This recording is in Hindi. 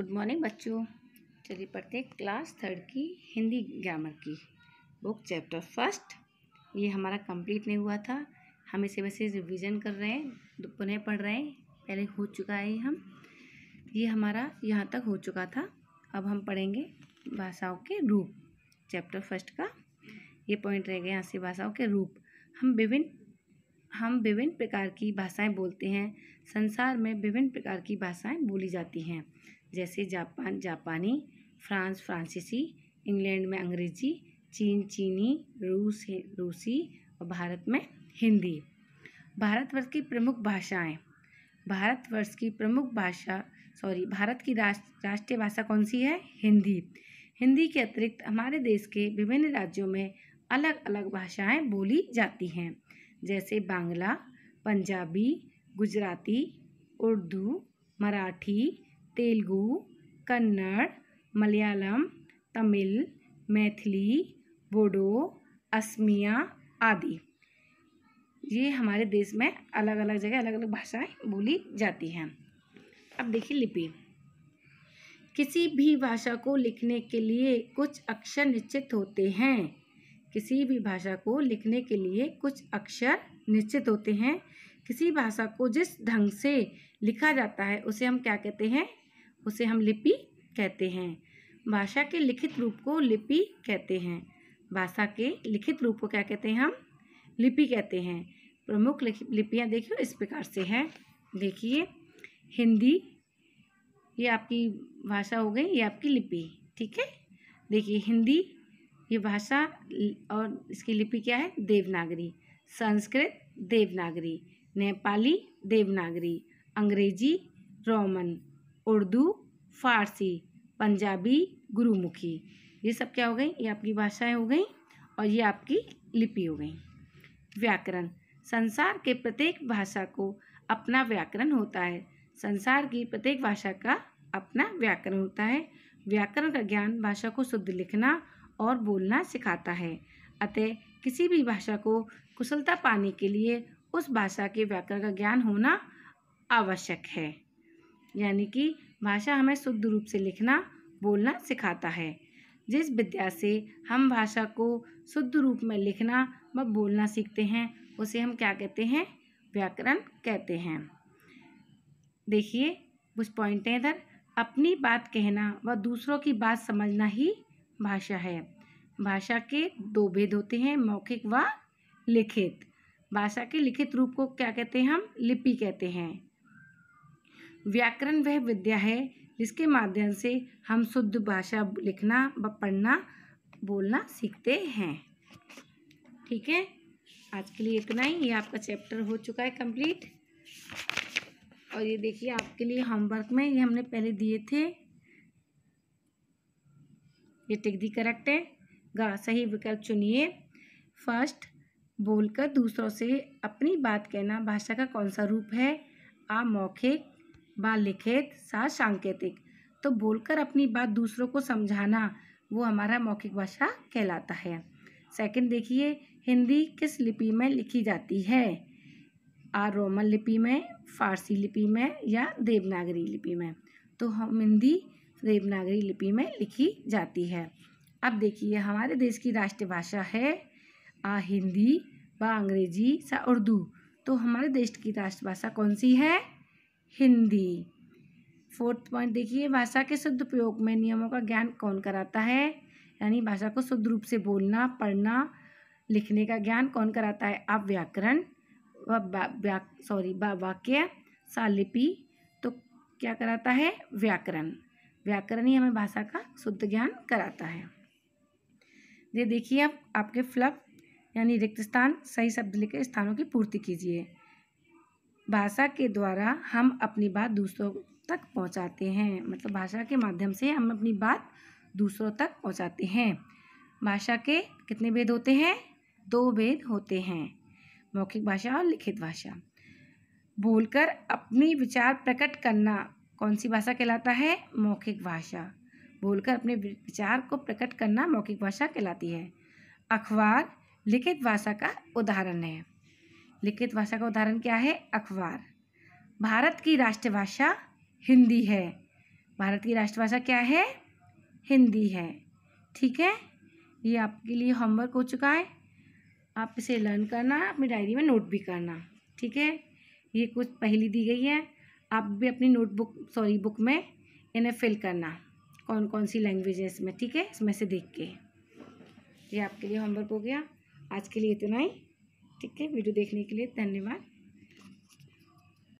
गुड मॉर्निंग बच्चों चलिए पढ़ते क्लास थर्ड की हिंदी ग्रामर की बुक चैप्टर फर्स्ट ये हमारा कंप्लीट नहीं हुआ था हम इसे वैसे रिवीजन कर रहे हैं पुनः पढ़ रहे हैं पहले हो चुका है हम ये हमारा यहाँ तक हो चुका था अब हम पढ़ेंगे भाषाओं के रूप चैप्टर फर्स्ट का ये पॉइंट रह गया यहाँ से भाषाओं के रूप हम विभिन्न हम विभिन्न प्रकार की भाषाएं बोलते हैं संसार में विभिन्न प्रकार की भाषाएं बोली जाती हैं जैसे जापान जापानी फ्रांस फ्रांसीसी इंग्लैंड में अंग्रेजी चीन चीनी रूस रूसी और भारत में हिंदी भारतवर्ष की प्रमुख भाषाएं भारतवर्ष की प्रमुख भाषा सॉरी भारत की राष्ट्र राष्ट्रीय भाषा कौन सी है हिंदी हिंदी के अतिरिक्त हमारे देश के विभिन्न राज्यों में अलग अलग भाषाएं बोली जाती हैं जैसे बांग्ला पंजाबी गुजराती उर्दू मराठी तेलुगु कन्नड़ मलयालम तमिल मैथिली बोडो असमिया आदि ये हमारे देश में अलग अलग जगह अलग अलग भाषाएं बोली जाती हैं अब देखिए लिपि किसी भी भाषा को लिखने के लिए कुछ अक्षर निश्चित होते हैं किसी भी भाषा को लिखने के लिए कुछ अक्षर निश्चित होते हैं किसी भाषा को जिस ढंग से लिखा जाता है उसे हम क्या कहते हैं उसे हम लिपि कहते हैं भाषा के लिखित रूप को लिपि कहते हैं भाषा के लिखित रूप को क्या कहते हैं हम लिपि कहते हैं प्रमुख लिपियाँ देखिए इस प्रकार से हैं देखिए हिंदी ये आपकी भाषा हो गई ये आपकी लिपि ठीक है देखिए हिंदी ये भाषा और इसकी लिपि क्या है देवनागरी संस्कृत देवनागरी नेपाली देवनागरी अंग्रेजी रोमन उर्दू फ़ारसी पंजाबी गुरुमुखी ये सब क्या हो गई ये आपकी भाषाएं हो गई और ये आपकी लिपि हो गई व्याकरण संसार के प्रत्येक भाषा को अपना व्याकरण होता है संसार की प्रत्येक भाषा का अपना व्याकरण होता है व्याकरण का ज्ञान भाषा को शुद्ध लिखना और बोलना सिखाता है अतः किसी भी भाषा को कुशलता पाने के लिए उस भाषा के व्याकरण का ज्ञान होना आवश्यक है यानी कि भाषा हमें शुद्ध रूप से लिखना बोलना सिखाता है जिस विद्या से हम भाषा को शुद्ध रूप में लिखना व बोलना सीखते हैं उसे हम क्या कहते हैं व्याकरण कहते हैं देखिए कुछ पॉइंट हैं इधर अपनी बात कहना व दूसरों की बात समझना ही भाषा है भाषा के दो भेद होते हैं मौखिक व लिखित भाषा के लिखित रूप को क्या कहते हैं हम लिपि कहते हैं व्याकरण वह विद्या है जिसके माध्यम से हम शुद्ध भाषा लिखना व पढ़ना बोलना सीखते हैं ठीक है आज के लिए इतना ही ये आपका चैप्टर हो चुका है कंप्लीट और ये देखिए आपके लिए होमवर्क में ये हमने पहले दिए थे ये टिक दी करेक्ट है गा सही विकल्प चुनिए फर्स्ट बोलकर दूसरों से अपनी बात कहना भाषा का कौन सा रूप है आ मौखिक बा लिखित सा सांकेतिक तो बोलकर अपनी बात दूसरों को समझाना वो हमारा मौखिक भाषा कहलाता है सेकंड देखिए हिंदी किस लिपि में लिखी जाती है आ रोमन लिपि में फारसी लिपि में या देवनागरी लिपि में तो हम हिंदी देवनागरी लिपि में लिखी जाती है अब देखिए हमारे देश की राष्ट्रभाषा है आ हिंदी व अंग्रेजी सा उर्दू तो हमारे देश की राष्ट्रभाषा कौन सी है हिंदी फोर्थ पॉइंट देखिए भाषा के शुद्ध प्रयोग में नियमों का ज्ञान कौन कराता है यानी भाषा को शुद्ध रूप से बोलना पढ़ना लिखने का ज्ञान कौन कराता है आप व्याकरण व सॉरी वाक्य सालिपि तो क्या कराता है व्याकरण व्याकरण ही हमें भाषा का शुद्ध ज्ञान कराता है ये देखिए आप आपके फ्लप यानी रिक्त स्थान सही शब्द लिखकर स्थानों की पूर्ति कीजिए भाषा के द्वारा हम अपनी बात दूसरों तक पहुंचाते हैं मतलब भाषा के माध्यम से हम अपनी बात दूसरों तक पहुंचाते हैं भाषा के कितने भेद होते हैं दो भेद होते हैं मौखिक भाषा और लिखित भाषा बोलकर अपनी विचार प्रकट करना कौन सी भाषा कहलाता है मौखिक भाषा बोलकर अपने विचार को प्रकट करना मौखिक भाषा कहलाती है अखबार लिखित भाषा का उदाहरण है लिखित भाषा का उदाहरण क्या है अखबार भारत की राष्ट्रभाषा हिंदी है भारत की राष्ट्रभाषा क्या है हिंदी है ठीक है ये आपके लिए होमवर्क हो चुका है आप इसे लर्न करना अपनी डायरी में नोट भी करना ठीक है ये कुछ पहली दी गई है आप भी अपनी नोटबुक सॉरी बुक में इन्हें फिल करना कौन कौन सी लैंग्वेज है इसमें ठीक है इसमें से देख के ये आपके लिए होमवर्क हो गया आज के लिए इतना ही ठीक है वीडियो देखने के लिए धन्यवाद